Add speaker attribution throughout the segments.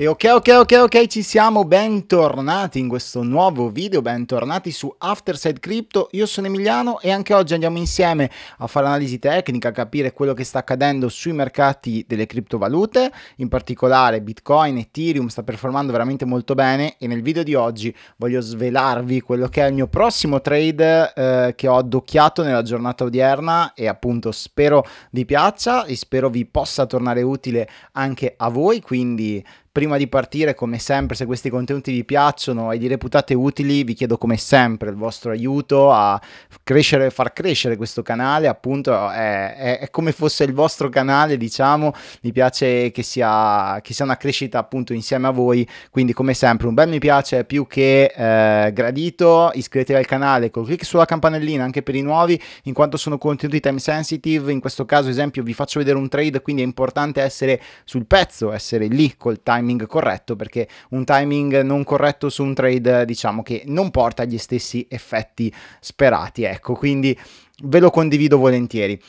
Speaker 1: E ok, ok, ok, ok, ci siamo, bentornati in questo nuovo video, bentornati su Afterside Crypto, io sono Emiliano e anche oggi andiamo insieme a fare analisi tecnica, a capire quello che sta accadendo sui mercati delle criptovalute, in particolare Bitcoin, Ethereum sta performando veramente molto bene e nel video di oggi voglio svelarvi quello che è il mio prossimo trade eh, che ho addocchiato nella giornata odierna e appunto spero vi piaccia e spero vi possa tornare utile anche a voi, quindi Prima di partire, come sempre, se questi contenuti vi piacciono e li reputate utili, vi chiedo come sempre il vostro aiuto a crescere, far crescere questo canale, appunto è, è, è come fosse il vostro canale, diciamo, mi piace che sia, che sia, una crescita appunto insieme a voi, quindi come sempre un bel mi piace è più che eh, gradito, iscrivetevi al canale, con clic sulla campanellina anche per i nuovi, in quanto sono contenuti time sensitive, in questo caso esempio vi faccio vedere un trade, quindi è importante essere sul pezzo, essere lì col time timing corretto perché un timing non corretto su un trade diciamo che non porta gli stessi effetti sperati, ecco, quindi ve lo condivido volentieri.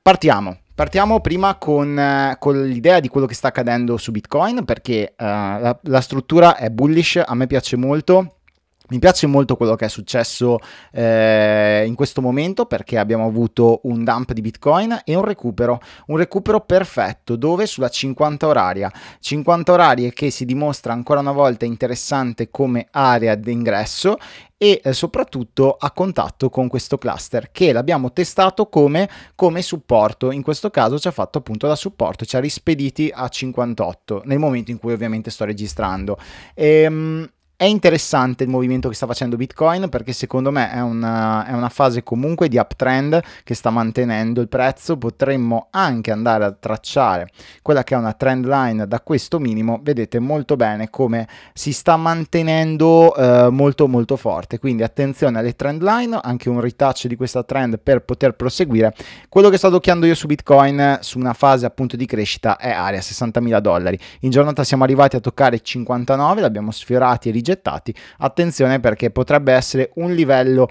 Speaker 1: Partiamo. Partiamo prima con, eh, con, l'idea di quello che sta accadendo su Bitcoin perché uh, la, la struttura è bullish, a me piace molto mi piace molto quello che è successo eh, in questo momento perché abbiamo avuto un dump di Bitcoin e un recupero, un recupero perfetto dove sulla 50 oraria, 50 orarie che si dimostra ancora una volta interessante come area d'ingresso e eh, soprattutto a contatto con questo cluster che l'abbiamo testato come, come, supporto. In questo caso ci ha fatto appunto da supporto, ci ha rispediti a 58 nel momento in cui ovviamente sto registrando. Ehm, è interessante il movimento che sta facendo Bitcoin perché secondo me è una, è una, fase comunque di uptrend che sta mantenendo il prezzo. Potremmo anche andare a tracciare quella che è una trend line da questo minimo. Vedete molto bene come si sta mantenendo eh, molto molto forte. Quindi attenzione alle trend line, anche un ritaccio di questa trend per poter proseguire. Quello che sto adocchiando io su Bitcoin su una fase appunto di crescita è area 60.000 dollari. In giornata siamo arrivati a toccare 59, l'abbiamo sfiorati e rigenerati progettati, attenzione perché potrebbe essere un livello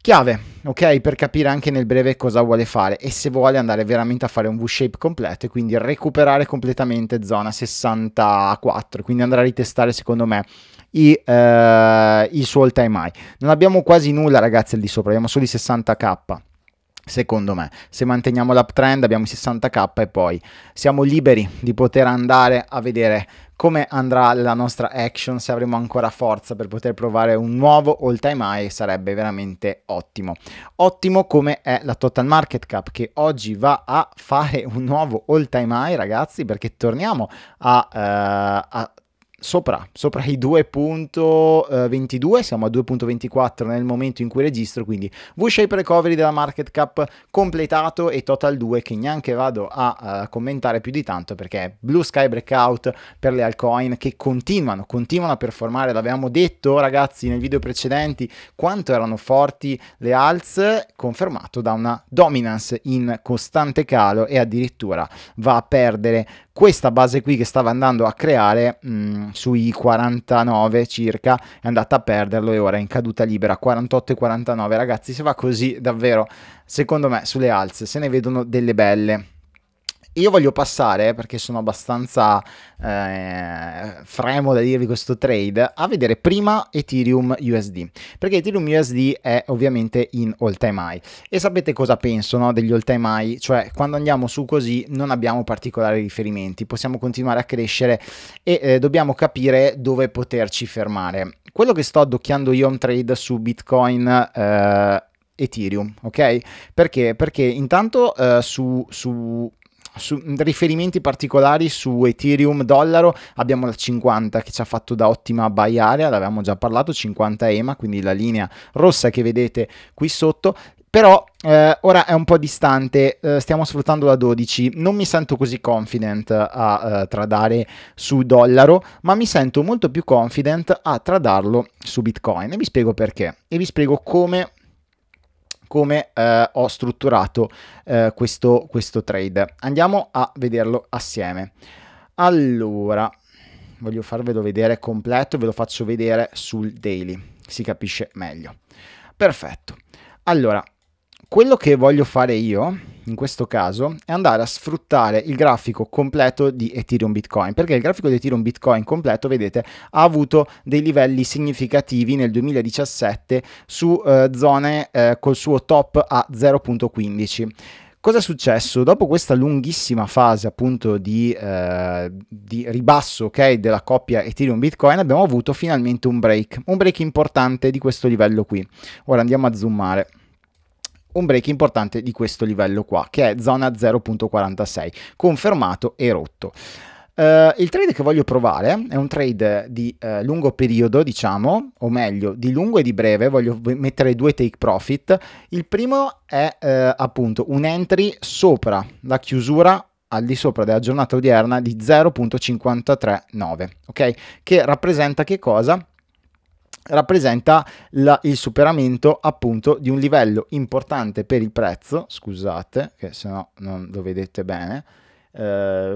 Speaker 1: chiave, ok? Per capire anche nel breve cosa vuole fare e se vuole andare veramente a fare un V-shape completo e quindi recuperare completamente zona 64, quindi andrà a ritestare secondo me i, eh, il suo all time high. Non abbiamo quasi nulla ragazzi al di sopra, abbiamo solo i 60k secondo me. Se manteniamo l'uptrend abbiamo i 60k e poi siamo liberi di poter andare a vedere come andrà la nostra action, se avremo ancora forza per poter provare un nuovo all time high sarebbe veramente ottimo. Ottimo come è la total market cap che oggi va a fare un nuovo all time high ragazzi perché torniamo a, uh, a sopra, sopra i 2.22, eh, siamo a 2.24 nel momento in cui registro, quindi V-shape recovery della market cap completato e total 2 che neanche vado a, a eh, commentare più di tanto perché Blue Sky Breakout per le altcoin che continuano, continuano a performare, l'avevamo detto ragazzi nel video precedenti quanto erano forti le alz, confermato da una dominance in costante calo e addirittura va a perdere questa base qui che stava andando a creare mh, mm, sui 49 circa è andata a perderlo e ora è in caduta libera 48 e 49 ragazzi se va così davvero secondo me sulle alze se ne vedono delle belle io voglio passare, perché sono abbastanza eh, fremo da dirvi questo trade, a vedere prima Ethereum USD, perché Ethereum USD è ovviamente in all time high. E sapete cosa penso no, degli all time high? Cioè, quando andiamo su così non abbiamo particolari riferimenti, possiamo continuare a crescere e eh, dobbiamo capire dove poterci fermare. Quello che sto addocchiando io è un trade su Bitcoin... Eh, Ethereum, ok? Perché? Perché intanto eh, su, su su, riferimenti particolari su Ethereum dollaro abbiamo la 50 che ci ha fatto da ottima buy area, l'avevamo già parlato, 50 EMA, quindi la linea rossa che vedete qui sotto, però eh, ora è un po' distante, eh, stiamo sfruttando la 12, non mi sento così confident a eh, tradare su dollaro, ma mi sento molto più confident a tradarlo su Bitcoin e vi spiego perché e vi spiego come come eh, ho strutturato eh, questo, questo trade. Andiamo a vederlo assieme. Allora, voglio farvelo vedere completo, ve lo faccio vedere sul daily, si capisce meglio. Perfetto. Allora, quello che voglio fare io in questo caso è andare a sfruttare il grafico completo di Ethereum Bitcoin, perché il grafico di Ethereum Bitcoin completo, vedete, ha avuto dei livelli significativi nel 2017 su eh, zone eh, col suo top a 0.15. Cosa è successo? Dopo questa lunghissima fase appunto di, eh, di ribasso okay, della coppia Ethereum Bitcoin abbiamo avuto finalmente un break, un break importante di questo livello qui. Ora andiamo a zoomare un break importante di questo livello qua, che è zona 0.46, confermato e rotto. Uh, il trade che voglio provare è un trade di uh, lungo periodo, diciamo, o meglio, di lungo e di breve, voglio mettere due take profit. Il primo è uh, appunto un entry sopra la chiusura al di sopra della giornata odierna di 0.539, ok? Che rappresenta che cosa? rappresenta la, il superamento appunto di un livello importante per il prezzo, scusate che se no non lo vedete bene, uh,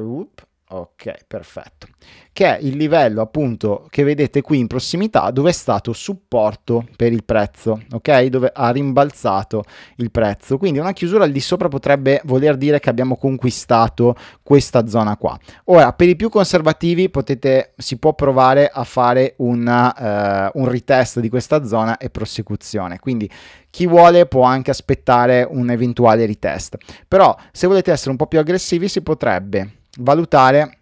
Speaker 1: whoop, ok perfetto che è il livello appunto che vedete qui in prossimità dove è stato supporto per il prezzo ok dove ha rimbalzato il prezzo quindi una chiusura al di sopra potrebbe voler dire che abbiamo conquistato questa zona qua ora per i più conservativi potete si può provare a fare una, eh, un retest di questa zona e prosecuzione quindi chi vuole può anche aspettare un eventuale retest però se volete essere un po' più aggressivi si potrebbe valutare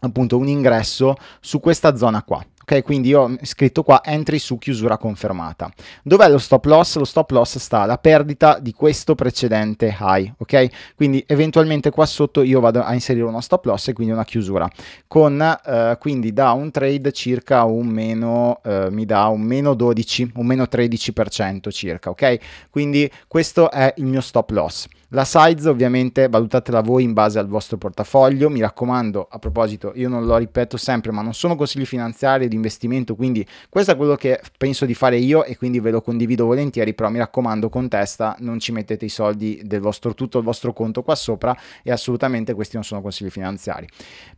Speaker 1: appunto un ingresso su questa zona qua. Ok, quindi io ho mm, scritto qua entry su chiusura confermata. Dov'è lo stop loss? Lo stop loss sta alla perdita di questo precedente high, ok? Quindi eventualmente qua sotto io vado a inserire uno stop loss e quindi una chiusura. Con eh, quindi da un trade circa un meno, eh, mi dà un meno 12, un meno 13% circa, ok? Quindi questo è il mio stop loss. La size ovviamente valutatela voi in base al vostro portafoglio, mi raccomando, a proposito, io non lo ripeto sempre, ma non sono consigli finanziari di investimento, quindi questo è quello che penso di fare io e quindi ve lo condivido volentieri, però mi raccomando con testa non ci mettete i soldi del vostro tutto il vostro conto qua sopra e assolutamente questi non sono consigli finanziari.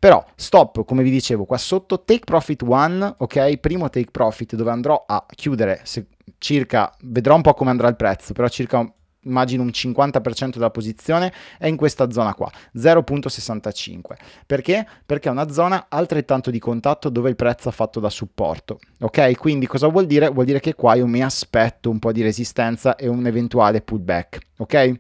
Speaker 1: Però stop, come vi dicevo qua sotto, take profit one, ok? Primo take profit dove andrò a chiudere se, circa vedrò un po' come andrà il prezzo, però circa un immagino un 50% della posizione, è in questa zona qua, 0.65. Perché? Perché è una zona altrettanto di contatto dove il prezzo ha fatto da supporto. Ok? Quindi cosa vuol dire? Vuol dire che qua io mi aspetto un po' di resistenza e un eventuale pullback. Ok?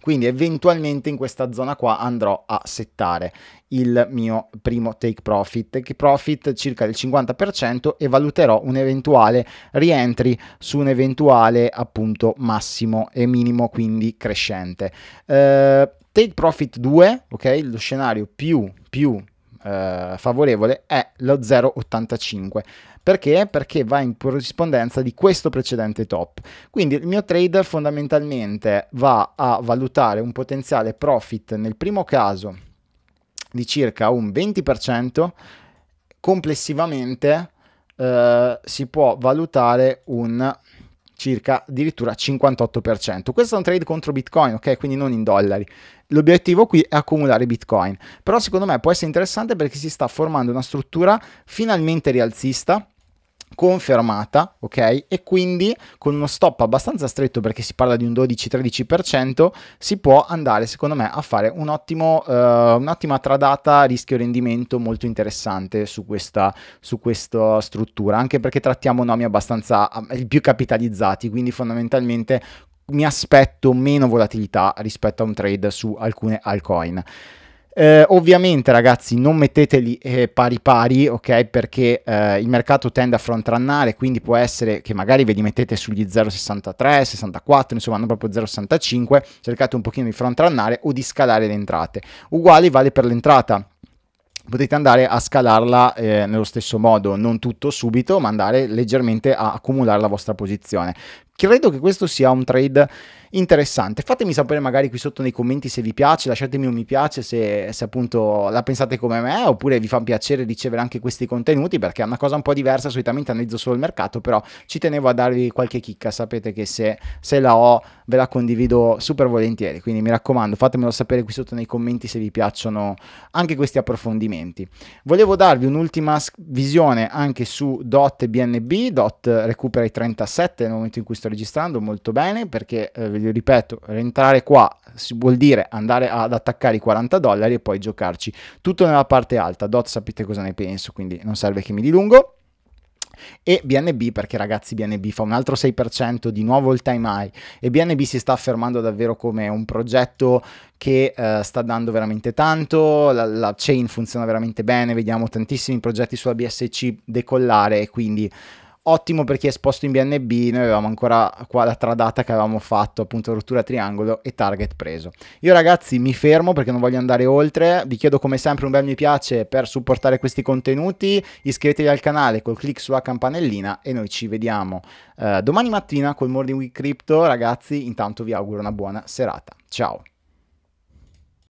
Speaker 1: quindi eventualmente in questa zona qua andrò a settare il mio primo take profit, take profit circa del 50% e valuterò un eventuale rientri su un eventuale appunto massimo e minimo quindi crescente. Eh, take profit 2, ok, lo scenario più più eh, favorevole è lo 0,85. Perché? Perché va in corrispondenza di questo precedente top. Quindi il mio trader fondamentalmente va a valutare un potenziale profit nel primo caso di circa un 20%, complessivamente eh, si può valutare un circa addirittura 58%. Questo è un trade contro Bitcoin, ok? Quindi non in dollari. L'obiettivo qui è accumulare Bitcoin, però secondo me può essere interessante perché si sta formando una struttura finalmente rialzista confermata, ok? E quindi con uno stop abbastanza stretto perché si parla di un 12-13% si può andare secondo me a fare un ottimo, eh, un'ottima tradata rischio-rendimento molto interessante su questa, su questa struttura, anche perché trattiamo nomi abbastanza eh, più capitalizzati, quindi fondamentalmente mi aspetto meno volatilità rispetto a un trade su alcune altcoin. Eh, ovviamente ragazzi non metteteli eh, pari pari, ok? Perché eh, il mercato tende a frontrannare, quindi può essere che magari ve li mettete sugli 0,63, 64, insomma non proprio 0,65, cercate un pochino di frontrannare o di scalare le entrate. Uguale vale per l'entrata, potete andare a scalarla eh, nello stesso modo, non tutto subito, ma andare leggermente a accumulare la vostra posizione credo che questo sia un trade interessante. Fatemi sapere magari qui sotto nei commenti se vi piace, lasciatemi un mi piace se, se, appunto la pensate come me oppure vi fa piacere ricevere anche questi contenuti perché è una cosa un po' diversa, solitamente analizzo solo il mercato, però ci tenevo a darvi qualche chicca, sapete che se, se la ho ve la condivido super volentieri, quindi mi raccomando fatemelo sapere qui sotto nei commenti se vi piacciono anche questi approfondimenti. Volevo darvi un'ultima visione anche su DOT e BNB, DOT recupera i 37 nel momento in cui sto sto registrando molto bene perché, eh, ve lo ripeto, rientrare qua vuol dire andare ad attaccare i 40 dollari e poi giocarci tutto nella parte alta. Dot sapete cosa ne penso, quindi non serve che mi dilungo e BNB perché ragazzi BNB fa un altro 6% di nuovo il time high e BNB si sta affermando davvero come un progetto che eh, sta dando veramente tanto, la, la, chain funziona veramente bene, vediamo tantissimi progetti sulla BSC decollare e quindi ottimo per chi è esposto in BNB, noi avevamo ancora qua la tradata che avevamo fatto, appunto rottura triangolo e target preso. Io ragazzi mi fermo perché non voglio andare oltre, vi chiedo come sempre un bel mi piace per supportare questi contenuti, iscrivetevi al canale col clic sulla campanellina e noi ci vediamo eh, domani mattina col Morning Week Crypto, ragazzi intanto vi auguro una buona serata, ciao!